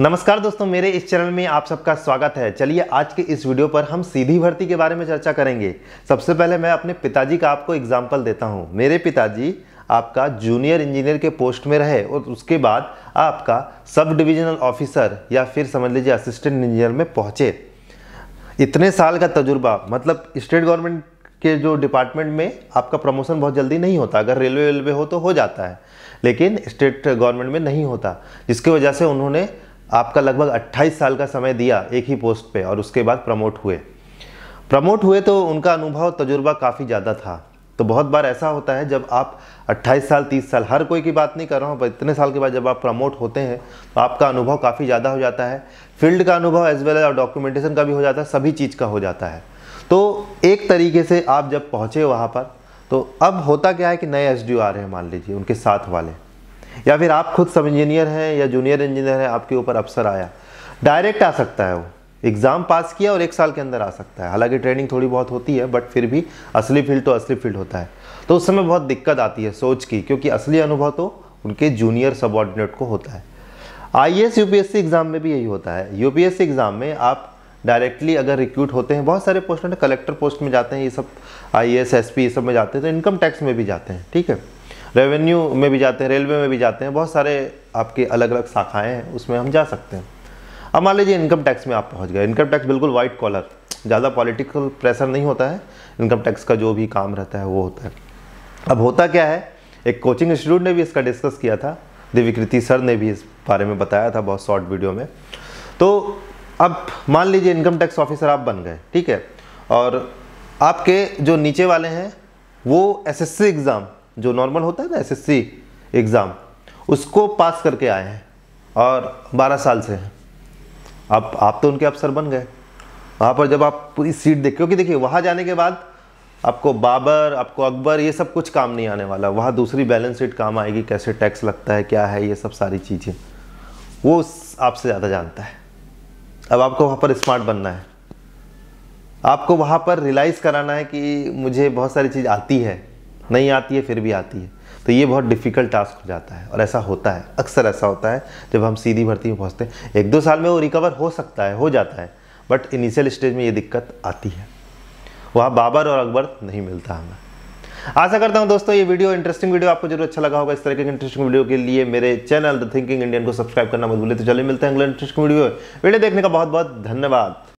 नमस्कार दोस्तों मेरे इस चैनल में आप सबका स्वागत है चलिए आज के इस वीडियो पर हम सीधी भर्ती के बारे में चर्चा करेंगे सबसे पहले मैं अपने पिताजी का आपको एग्जाम्पल देता हूँ मेरे पिताजी आपका जूनियर इंजीनियर के पोस्ट में रहे और उसके बाद आपका सब डिविजनल ऑफिसर या फिर समझ लीजिए असिस्टेंट इंजीनियर में पहुँचे इतने साल का तजुर्बा मतलब स्टेट गवर्नमेंट के जो डिपार्टमेंट में आपका प्रमोशन बहुत जल्दी नहीं होता अगर रेलवे रेलवे हो तो हो जाता है लेकिन स्टेट गवर्नमेंट में नहीं होता जिसकी वजह से उन्होंने आपका लगभग 28 साल का समय दिया एक ही पोस्ट पे और उसके बाद प्रमोट हुए प्रमोट हुए तो उनका अनुभव तजुर्बा काफ़ी ज़्यादा था तो बहुत बार ऐसा होता है जब आप 28 साल 30 साल हर कोई की बात नहीं कर रहा हूँ पर इतने साल के बाद जब आप प्रमोट होते हैं तो आपका अनुभव काफ़ी ज़्यादा हो जाता है फील्ड का अनुभव एज वेल एज और डॉक्यूमेंटेशन का भी हो जाता है सभी चीज़ का हो जाता है तो एक तरीके से आप जब पहुँचे वहाँ पर तो अब होता क्या है कि नए एस आ रहे हैं मान लीजिए उनके साथ वाले या फिर आप खुद सब इंजीनियर हैं या जूनियर इंजीनियर हैं आपके ऊपर अफसर आया डायरेक्ट आ सकता है वो एग्ज़ाम पास किया और एक साल के अंदर आ सकता है हालांकि ट्रेनिंग थोड़ी बहुत होती है बट फिर भी असली फील्ड तो असली फील्ड होता है तो उस समय बहुत दिक्कत आती है सोच की क्योंकि असली अनुभव तो उनके जूनियर सबॉर्डिनेट को होता है आई एस यूपीएससी एग्ज़ाम में भी यही होता है यूपीएससी एग्ज़ाम में आप डायरेक्टली अगर रिक्रूट होते हैं बहुत सारे पोस्ट कलेक्टर पोस्ट में जाते हैं ये सब आई एस एस पी ये सब में जाते हैं तो इनकम टैक्स में भी जाते हैं ठीक है रेवेन्यू में भी जाते हैं रेलवे में भी जाते हैं बहुत सारे आपके अलग अलग शाखाएँ हैं उसमें हम जा सकते हैं अब मान लीजिए इनकम टैक्स में आप पहुँच गए इनकम टैक्स बिल्कुल वाइट कॉलर ज़्यादा पॉलिटिकल प्रेशर नहीं होता है इनकम टैक्स का जो भी काम रहता है वो होता है अब होता क्या है एक कोचिंग इंस्टीट्यूट ने भी इसका डिस्कस किया था दिव्यकृति सर ने भी इस बारे में बताया था बहुत शॉर्ट वीडियो में तो अब मान लीजिए इनकम टैक्स ऑफिसर आप बन गए ठीक है और आपके जो नीचे वाले हैं वो एसएससी एग्ज़ाम जो नॉर्मल होता है ना एसएससी एग्ज़ाम उसको पास करके आए हैं और 12 साल से हैं अब आप तो उनके अफसर बन गए वहाँ पर जब आप पूरी सीट देख क्योंकि देखिए वहाँ जाने के बाद आपको बाबर आपको अकबर ये सब कुछ काम नहीं आने वाला वहाँ दूसरी बैलेंस शीट काम आएगी कैसे टैक्स लगता है क्या है ये सब सारी चीज़ें वो आपसे ज़्यादा जानता है अब आपको वहाँ पर स्मार्ट बनना है आपको वहाँ पर रियलाइज़ कराना है कि मुझे बहुत सारी चीज़ आती है नहीं आती है फिर भी आती है तो ये बहुत डिफ़िकल्ट टास्क हो जाता है और ऐसा होता है अक्सर ऐसा होता है जब हम सीधी भर्ती में पहुँचते हैं एक दो साल में वो रिकवर हो सकता है हो जाता है बट इनिशियल स्टेज में ये दिक्कत आती है वहाँ बाबर और अकबर नहीं मिलता हमें आशा करता हूँ दोस्तों ये वीडियो इंटरेस्टिंग वीडियो आपको जरूर अच्छा लगा होगा इस तरह के इंटरेस्टिंग वीडियो के लिए मेरे चैनल द थिंकिंग इंडियन को सब्सक्राइब करना मत भूलिए तो चलिए मिलते हैं अगले इंटरेस्टिंग वीडियो वीडियो देखने का बहुत बहुत धन्यवाद